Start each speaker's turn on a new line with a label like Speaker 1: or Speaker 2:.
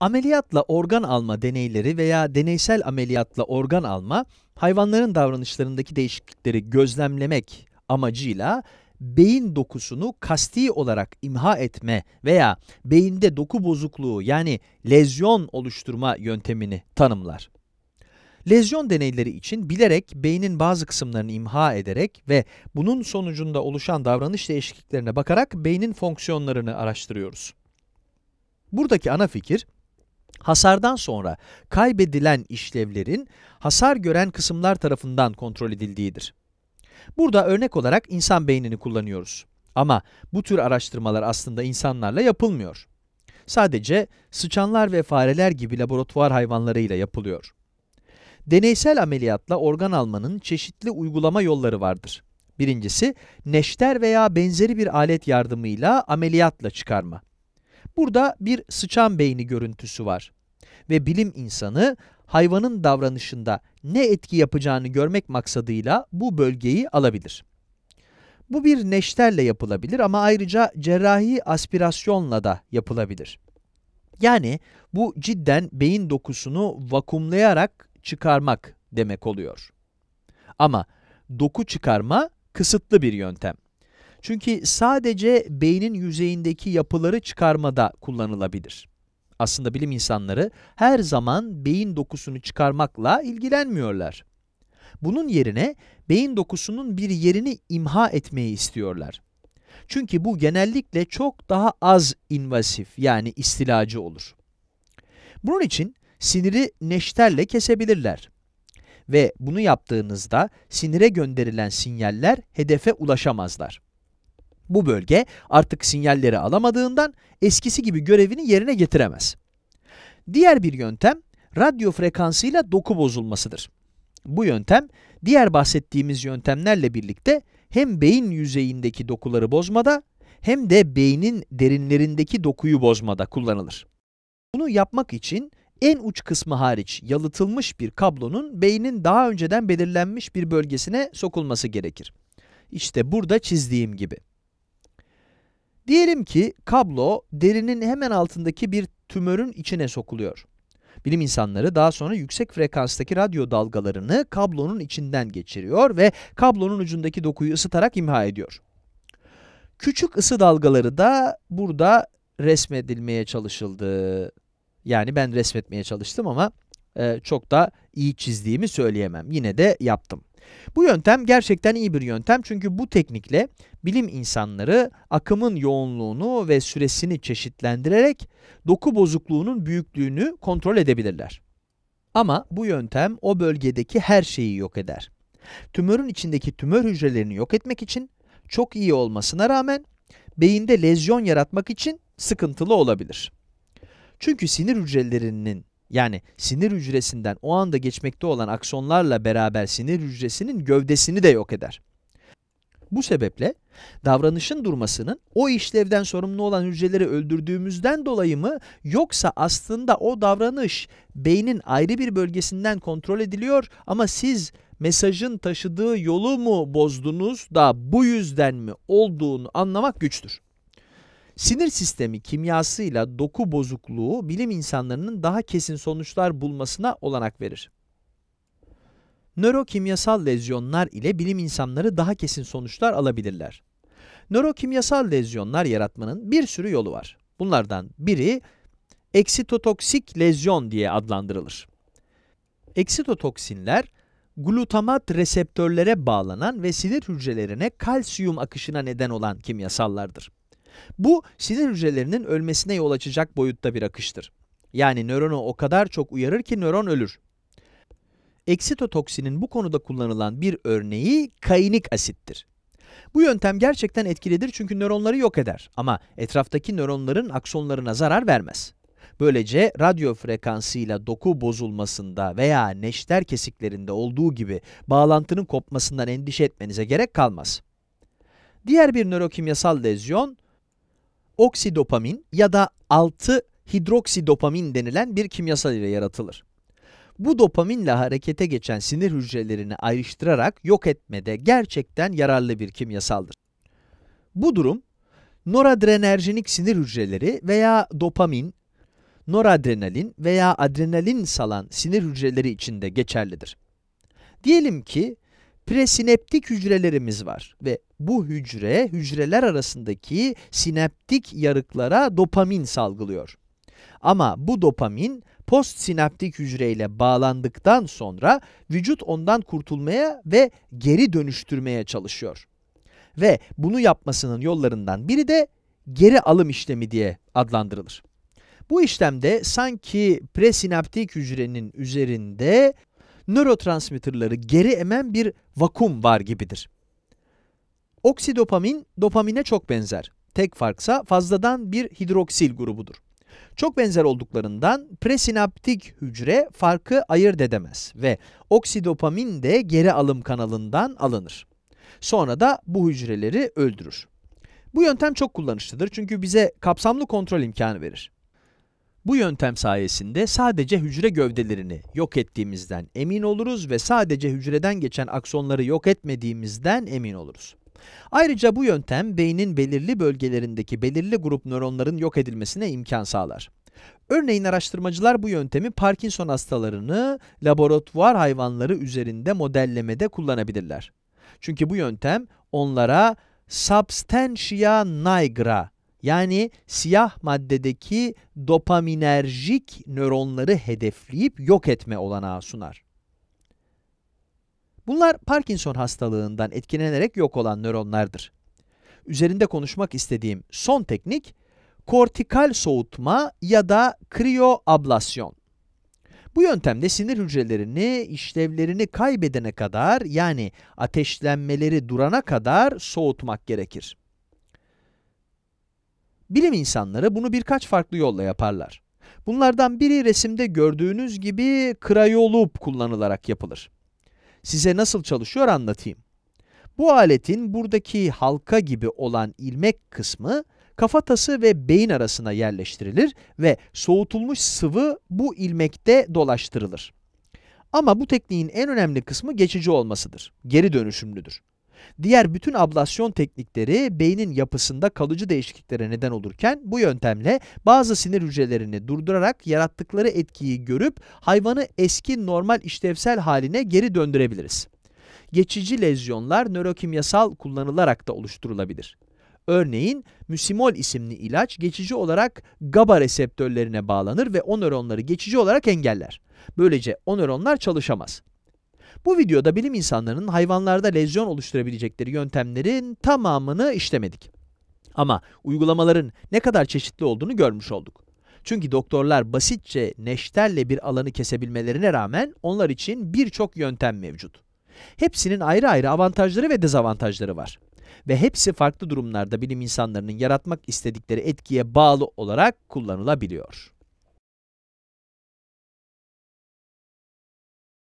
Speaker 1: Ameliyatla organ alma deneyleri veya deneysel ameliyatla organ alma, hayvanların davranışlarındaki değişiklikleri gözlemlemek amacıyla beyin dokusunu kasti olarak imha etme veya beyinde doku bozukluğu yani lezyon oluşturma yöntemini tanımlar. Lezyon deneyleri için bilerek beynin bazı kısımlarını imha ederek ve bunun sonucunda oluşan davranış değişikliklerine bakarak beynin fonksiyonlarını araştırıyoruz. Buradaki ana fikir, Hasardan sonra kaybedilen işlevlerin hasar gören kısımlar tarafından kontrol edildiğidir. Burada örnek olarak insan beynini kullanıyoruz. Ama bu tür araştırmalar aslında insanlarla yapılmıyor. Sadece sıçanlar ve fareler gibi laboratuvar hayvanlarıyla yapılıyor. Deneysel ameliyatla organ almanın çeşitli uygulama yolları vardır. Birincisi, neşter veya benzeri bir alet yardımıyla ameliyatla çıkarma. Burada bir sıçan beyni görüntüsü var. Ve bilim insanı hayvanın davranışında ne etki yapacağını görmek maksadıyla bu bölgeyi alabilir. Bu bir neşterle yapılabilir ama ayrıca cerrahi aspirasyonla da yapılabilir. Yani bu cidden beyin dokusunu vakumlayarak çıkarmak demek oluyor. Ama doku çıkarma kısıtlı bir yöntem. Çünkü sadece beynin yüzeyindeki yapıları çıkarmada kullanılabilir. Aslında bilim insanları her zaman beyin dokusunu çıkarmakla ilgilenmiyorlar. Bunun yerine beyin dokusunun bir yerini imha etmeyi istiyorlar. Çünkü bu genellikle çok daha az invasif yani istilacı olur. Bunun için siniri neşterle kesebilirler. Ve bunu yaptığınızda sinire gönderilen sinyaller hedefe ulaşamazlar. Bu bölge artık sinyalleri alamadığından eskisi gibi görevini yerine getiremez. Diğer bir yöntem radyo frekansıyla doku bozulmasıdır. Bu yöntem diğer bahsettiğimiz yöntemlerle birlikte hem beyin yüzeyindeki dokuları bozmada hem de beynin derinlerindeki dokuyu bozmada kullanılır. Bunu yapmak için en uç kısmı hariç yalıtılmış bir kablonun beynin daha önceden belirlenmiş bir bölgesine sokulması gerekir. İşte burada çizdiğim gibi. Diyelim ki kablo derinin hemen altındaki bir tümörün içine sokuluyor. Bilim insanları daha sonra yüksek frekanstaki radyo dalgalarını kablonun içinden geçiriyor ve kablonun ucundaki dokuyu ısıtarak imha ediyor. Küçük ısı dalgaları da burada resmedilmeye çalışıldı. Yani ben resmetmeye çalıştım ama e, çok da iyi çizdiğimi söyleyemem. Yine de yaptım. Bu yöntem gerçekten iyi bir yöntem çünkü bu teknikle bilim insanları akımın yoğunluğunu ve süresini çeşitlendirerek doku bozukluğunun büyüklüğünü kontrol edebilirler. Ama bu yöntem o bölgedeki her şeyi yok eder. Tümörün içindeki tümör hücrelerini yok etmek için çok iyi olmasına rağmen beyinde lezyon yaratmak için sıkıntılı olabilir. Çünkü sinir hücrelerinin yani sinir hücresinden o anda geçmekte olan aksonlarla beraber sinir hücresinin gövdesini de yok eder. Bu sebeple davranışın durmasının o işlevden sorumlu olan hücreleri öldürdüğümüzden dolayı mı yoksa aslında o davranış beynin ayrı bir bölgesinden kontrol ediliyor ama siz mesajın taşıdığı yolu mu bozdunuz da bu yüzden mi olduğunu anlamak güçtür. Sinir sistemi kimyasıyla doku bozukluğu bilim insanlarının daha kesin sonuçlar bulmasına olanak verir. Nörokimyasal lezyonlar ile bilim insanları daha kesin sonuçlar alabilirler. Nörokimyasal lezyonlar yaratmanın bir sürü yolu var. Bunlardan biri eksitotoksik lezyon diye adlandırılır. Eksitotoksinler glutamat reseptörlere bağlanan ve sinir hücrelerine kalsiyum akışına neden olan kimyasallardır. Bu sinir hücrelerinin ölmesine yol açacak boyutta bir akıştır. Yani nöronu o kadar çok uyarır ki nöron ölür. Eksitotoksinin bu konuda kullanılan bir örneği kainik asittir. Bu yöntem gerçekten etkilidir çünkü nöronları yok eder ama etraftaki nöronların aksonlarına zarar vermez. Böylece radyo frekansıyla doku bozulmasında veya neşter kesiklerinde olduğu gibi bağlantının kopmasından endişe etmenize gerek kalmaz. Diğer bir nörokimyasal lezyon oksidopamin ya da 6 hidroksidopamin denilen bir kimyasal ile yaratılır. Bu dopaminle harekete geçen sinir hücrelerini ayrıştırarak yok etmede gerçekten yararlı bir kimyasaldır. Bu durum noradrenerjinik sinir hücreleri veya dopamin, noradrenalin veya adrenalin salan sinir hücreleri içinde geçerlidir. Diyelim ki presineptik hücrelerimiz var ve bu hücre hücreler arasındaki sinaptik yarıklara dopamin salgılıyor. Ama bu dopamin postsinaptik hücreyle bağlandıktan sonra vücut ondan kurtulmaya ve geri dönüştürmeye çalışıyor. Ve bunu yapmasının yollarından biri de geri alım işlemi diye adlandırılır. Bu işlemde sanki presinaptik hücrenin üzerinde Nörotransmitterleri geri emen bir vakum var gibidir. Oksidopamin, dopamine çok benzer. Tek farksa fazladan bir hidroksil grubudur. Çok benzer olduklarından presinaptik hücre farkı ayırt edemez ve oksidopamin de geri alım kanalından alınır. Sonra da bu hücreleri öldürür. Bu yöntem çok kullanışlıdır çünkü bize kapsamlı kontrol imkanı verir. Bu yöntem sayesinde sadece hücre gövdelerini yok ettiğimizden emin oluruz ve sadece hücreden geçen aksonları yok etmediğimizden emin oluruz. Ayrıca bu yöntem beynin belirli bölgelerindeki belirli grup nöronların yok edilmesine imkan sağlar. Örneğin araştırmacılar bu yöntemi Parkinson hastalarını laboratuvar hayvanları üzerinde modellemede kullanabilirler. Çünkü bu yöntem onlara substantia nigra yani siyah maddedeki dopaminerjik nöronları hedefleyip yok etme olanağı sunar. Bunlar Parkinson hastalığından etkilenerek yok olan nöronlardır. Üzerinde konuşmak istediğim son teknik kortikal soğutma ya da kriyoablasyon. Bu yöntemde sinir hücrelerini işlevlerini kaybedene kadar yani ateşlenmeleri durana kadar soğutmak gerekir. Bilim insanları bunu birkaç farklı yolla yaparlar. Bunlardan biri resimde gördüğünüz gibi krayolup kullanılarak yapılır. Size nasıl çalışıyor anlatayım. Bu aletin buradaki halka gibi olan ilmek kısmı kafatası ve beyin arasına yerleştirilir ve soğutulmuş sıvı bu ilmekte dolaştırılır. Ama bu tekniğin en önemli kısmı geçici olmasıdır. Geri dönüşümlüdür. Diğer bütün ablasyon teknikleri beynin yapısında kalıcı değişikliklere neden olurken bu yöntemle bazı sinir hücrelerini durdurarak yarattıkları etkiyi görüp hayvanı eski normal işlevsel haline geri döndürebiliriz. Geçici lezyonlar nörokimyasal kullanılarak da oluşturulabilir. Örneğin müsimol isimli ilaç geçici olarak GABA reseptörlerine bağlanır ve o nöronları geçici olarak engeller. Böylece o nöronlar çalışamaz. Bu videoda bilim insanlarının hayvanlarda lezyon oluşturabilecekleri yöntemlerin tamamını işlemedik. Ama uygulamaların ne kadar çeşitli olduğunu görmüş olduk. Çünkü doktorlar basitçe neşterle bir alanı kesebilmelerine rağmen onlar için birçok yöntem mevcut. Hepsinin ayrı ayrı avantajları ve dezavantajları var. Ve hepsi farklı durumlarda bilim insanlarının yaratmak istedikleri etkiye bağlı olarak kullanılabiliyor.